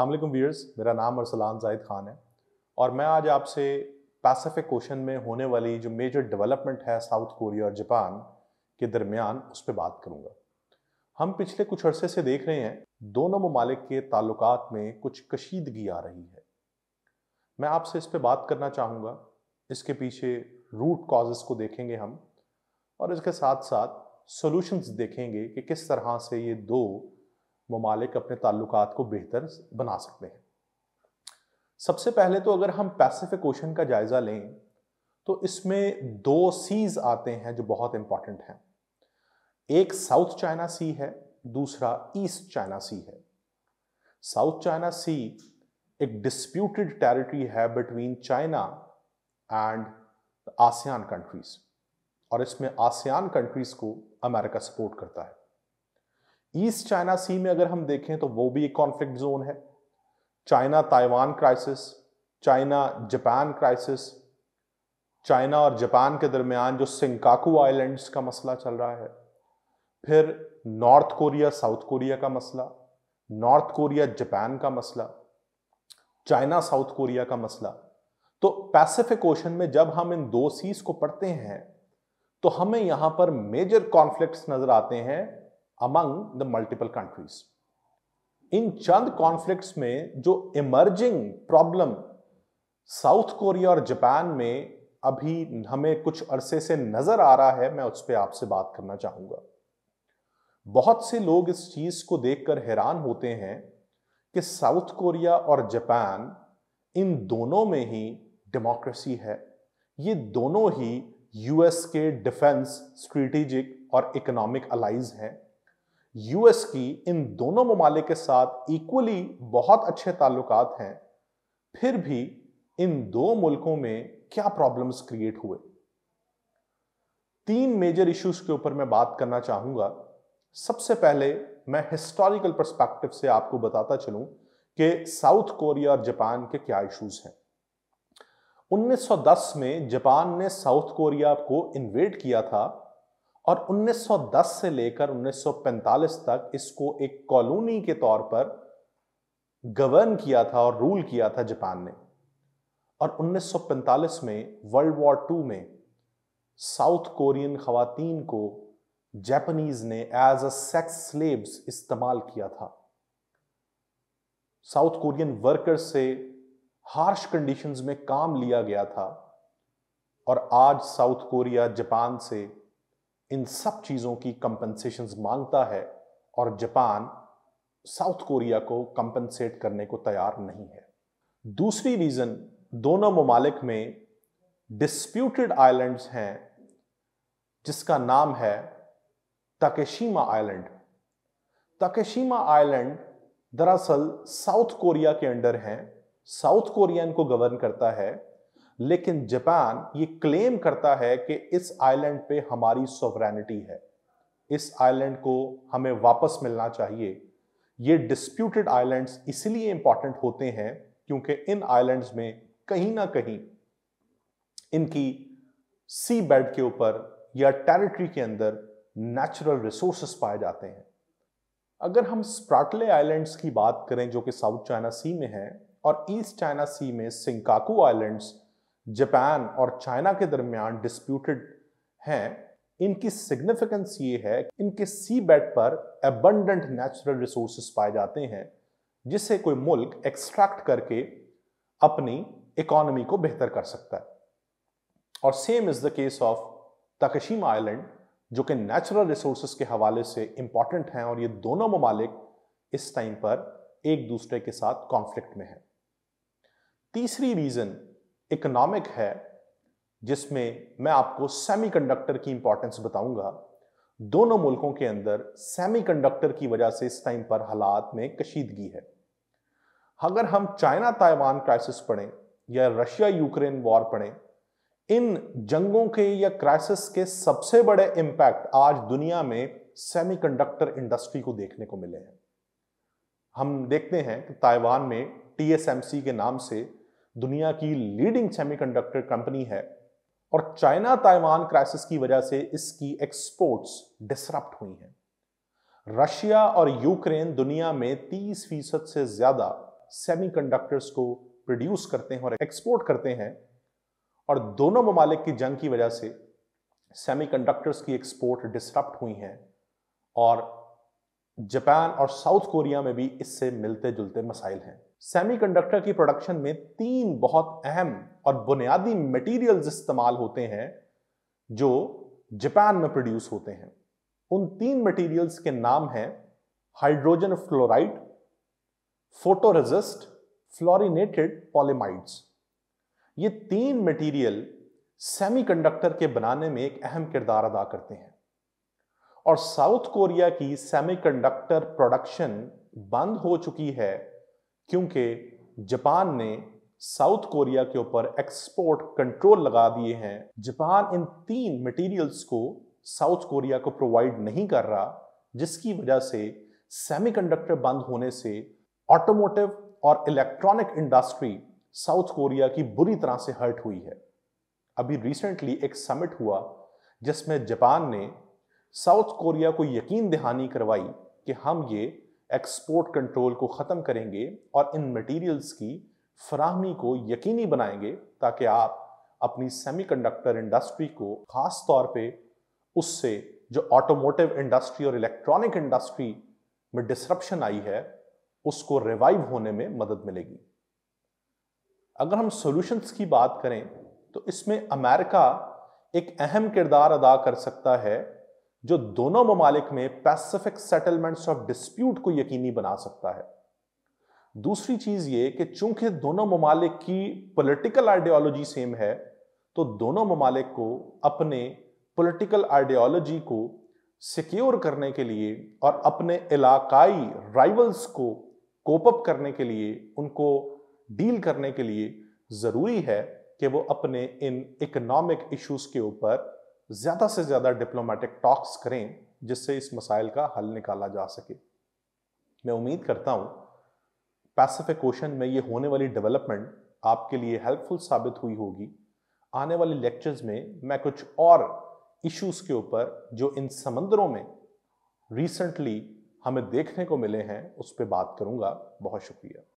अल्लाम वीयर्स मेरा नाम अरसलान जाहिद ख़ान है और मैं आज आपसे पैसिफिक ओशन में होने वाली जो मेजर डेवलपमेंट है साउथ कोरिया और जापान के दरमियान उस पर बात करूँगा हम पिछले कुछ अरसे से देख रहे हैं दोनों ममालिक के ताल्लुक में कुछ कशीदगी आ रही है मैं आपसे इस पर बात करना चाहूँगा इसके पीछे रूट कॉजेस को देखेंगे हम और इसके साथ साथ सॉल्यूशंस देखेंगे कि किस तरह से ये दो ममालिक अपने ताल्लुक को बेहतर बना सकते हैं सबसे पहले तो अगर हम पैसिफिक ओशन का जायज़ा लें तो इसमें दो सीज आते हैं जो बहुत इंपॉर्टेंट हैं एक साउथ चाइना सी है दूसरा ईस्ट चाइना सी है साउथ चाइना सी एक डिस्प्यूटेड टेरिटरी है between China and ASEAN countries और इसमें आसियान कंट्रीज को अमेरिका सपोर्ट करता है ईस्ट चाइना सी में अगर हम देखें तो वो भी एक कॉन्फ्लिक्ट जोन है China Taiwan crisis China Japan crisis China और जापान के दरमियान जो सिंकाकू आइलैंड्स का मसला चल रहा है फिर नॉर्थ कोरिया साउथ कोरिया का मसला नॉर्थ कोरिया जापान का मसला चाइना साउथ कोरिया का मसला तो पैसिफिक ओशन में जब हम इन दो सीज को पढ़ते हैं तो हमें यहां पर मेजर कॉन्फ्लिक्ट्स नजर आते हैं अमंग द मल्टीपल कंट्रीज इन चंद कॉन्फ्लिक्ट्स में जो इमर्जिंग प्रॉब्लम साउथ कोरिया और जापान में अभी हमें कुछ अरसे से नजर आ रहा है मैं उस पर आपसे बात करना चाहूंगा बहुत से लोग इस चीज को देखकर हैरान होते हैं कि साउथ कोरिया और जापान इन दोनों में ही डेमोक्रेसी है ये दोनों ही यूएस के डिफेंस स्ट्रेटेजिक और इकोनॉमिक अलाइज हैं यूएस की इन दोनों ममालिक के साथ इक्वली बहुत अच्छे ताल्लुक हैं फिर भी इन दो मुल्कों में क्या प्रॉब्लम्स क्रिएट हुए तीन मेजर इश्यूज के ऊपर मैं बात करना चाहूंगा सबसे पहले मैं हिस्टोरिकल परस्पेक्टिव से आपको बताता चलूं कि साउथ कोरिया और जापान के क्या इश्यूज हैं 1910 में जापान ने साउथ कोरिया को इन्वेट किया था और 1910 से लेकर 1945 तक इसको एक कॉलोनी के तौर पर गवर्न किया था और रूल किया था जापान ने और 1945 में वर्ल्ड वॉर टू में साउथ कोरियन खातन को जापानीज ने एज अ सेक्स स्लेब्स इस्तेमाल किया था साउथ कोरियन वर्कर से हार्श कंडीशंस में काम लिया गया था और आज साउथ कोरिया जापान से इन सब चीज़ों की कंपनसेशन मांगता है और जापान साउथ कोरिया को कंपनसेट करने को तैयार नहीं है दूसरी रीज़न दोनों ममालिक में डिस्प्यूटेड आइलैंड्स हैं जिसका नाम है तकेशीमा आइलैंड तकेशीमा आइलैंड दरअसल साउथ कोरिया के अंडर हैं साउथ कोरिया इनको गवर्न करता है लेकिन जापान ये क्लेम करता है कि इस आइलैंड पे हमारी सोवरेनिटी है इस आइलैंड को हमें वापस मिलना चाहिए ये डिस्प्यूटेड आइलैंड्स इसलिए इंपॉर्टेंट होते हैं क्योंकि इन आइलैंड्स में कहीं ना कहीं इनकी सी बेड के ऊपर या टेरिटरी के अंदर नेचुरल रिसोर्सेस पाए जाते हैं अगर हम स्प्राटले आइलैंड्स की बात करें जो कि साउथ चाइना सी में है और ईस्ट चाइना सी में सिंकाकू आइलैंड्स जापान और चाइना के दरमियान डिस्प्यूटेड हैं इनकी सिग्निफिकेंस ये है कि इनके सी बेड पर एबंडेंट नेचुरल रिसोर्स पाए जाते हैं जिसे कोई मुल्क एक्सट्रैक्ट करके अपनी इकोनॉमी को बेहतर कर सकता है और same is the case of Takeshima island जो कि नेचुरल रिसोर्स के हवाले से इंपॉर्टेंट हैं और ये दोनों ममालिक इस टाइम पर एक दूसरे के साथ कॉन्फ्लिक्ट में है तीसरी रीज़न इकोनॉमिक है जिसमें मैं आपको सेमीकंडक्टर की इंपॉर्टेंस बताऊंगा दोनों मुल्कों के अंदर सेमीकंडक्टर की वजह से इस टाइम पर हालात में कशीदगी है अगर हम चाइना ताइवान क्राइसिस पढ़ें या रशिया यूक्रेन वॉर पढ़ें इन जंगों के या क्राइसिस के सबसे बड़े इंपैक्ट आज दुनिया में सेमीकंडक्टर इंडस्ट्री को देखने को मिले हैं हम देखते हैं कि ताइवान में टीएसएमसी के नाम से दुनिया की लीडिंग सेमीकंडक्टर कंपनी है और चाइना ताइवान क्राइसिस की वजह से इसकी एक्सपोर्ट्स डिसरप्ट हुई हैं रशिया और यूक्रेन दुनिया में 30 फीसद से ज्यादा सेमीकंडक्टर्स को प्रोड्यूस करते हैं और एक्सपोर्ट करते हैं और दोनों ममालिक की जंग की वजह से सेमीकंडक्टर्स की एक्सपोर्ट डिसरप्ट हुई हैं और जापान और साउथ कोरिया में भी इससे मिलते जुलते मसाइल हैं सेमीकंडक्टर की प्रोडक्शन में तीन बहुत अहम और बुनियादी मटेरियल्स इस्तेमाल होते हैं जो जापान में प्रोड्यूस होते हैं उन तीन मटेरियल्स के नाम हैं hydrogen fluoride photoresist fluorinated polyimides ये तीन मटेरियल सेमीकंडक्टर के बनाने में एक अहम किरदार अदा करते हैं और साउथ कोरिया की सेमीकंडक्टर प्रोडक्शन बंद हो चुकी है क्योंकि जापान ने साउथ कोरिया के ऊपर एक्सपोर्ट कंट्रोल लगा दिए हैं जापान इन तीन मटेरियल्स को साउथ कोरिया को प्रोवाइड नहीं कर रहा जिसकी वजह से सेमीकंडक्टर बंद होने से ऑटोमोटिव और इलेक्ट्रॉनिक इंडस्ट्री साउथ कोरिया की बुरी तरह से हर्ट हुई है अभी रिसेंटली एक समिट हुआ जिसमें जापान ने साउथ कोरिया को यकीन दहानी करवाई कि हम ये एक्सपोर्ट कंट्रोल को ख़त्म करेंगे और इन मटेरियल्स की फराहमी को यकीनी बनाएंगे ताकि आप अपनी सेमीकंडक्टर इंडस्ट्री को ख़ास तौर पे उससे जो ऑटोमोटिव इंडस्ट्री और इलेक्ट्रॉनिक इंडस्ट्री में डिसरप्शन आई है उसको रिवाइव होने में मदद मिलेगी अगर हम सॉल्यूशंस की बात करें तो इसमें अमेरिका एक अहम किरदार अदा कर सकता है जो दोनों ममालिक में पैसिफिक सेटलमेंट्स ऑफ डिस्प्यूट को यकीनी बना सकता है दूसरी चीज ये कि चूंकि दोनों ममालिक की पॉलिटिकल आइडियोलॉजी सेम है तो दोनों ममालिक को अपने पॉलिटिकल आइडियोलॉजी को सिक्योर करने के लिए और अपने इलाकाई राइवल्स को कोपअप करने के लिए उनको डील करने के लिए ज़रूरी है कि वो अपने इन इकोनॉमिक इश्यूज के ऊपर ज़्यादा से ज़्यादा डिप्लोमेटिक टॉक्स करें जिससे इस मसाइल का हल निकाला जा सके मैं उम्मीद करता हूँ पैसिफिक ओशन में ये होने वाली डेवलपमेंट आपके लिए हेल्पफुल साबित हुई होगी आने वाले लेक्चर्स में मैं कुछ और इश्यूज के ऊपर जो इन समंदरों में रिसेंटली हमें देखने को मिले हैं उस पर बात करूँगा बहुत शुक्रिया